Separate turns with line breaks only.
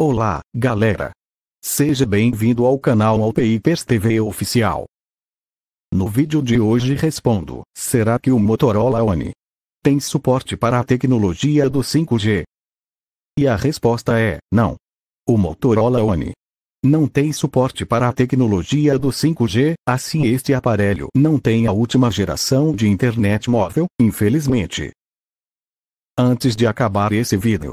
Olá, galera! Seja bem-vindo ao canal Alpipers TV Oficial. No vídeo de hoje respondo, será que o Motorola One tem suporte para a tecnologia do 5G? E a resposta é, não. O Motorola One não tem suporte para a tecnologia do 5G, assim este aparelho não tem a última geração de internet móvel, infelizmente. Antes de acabar esse vídeo,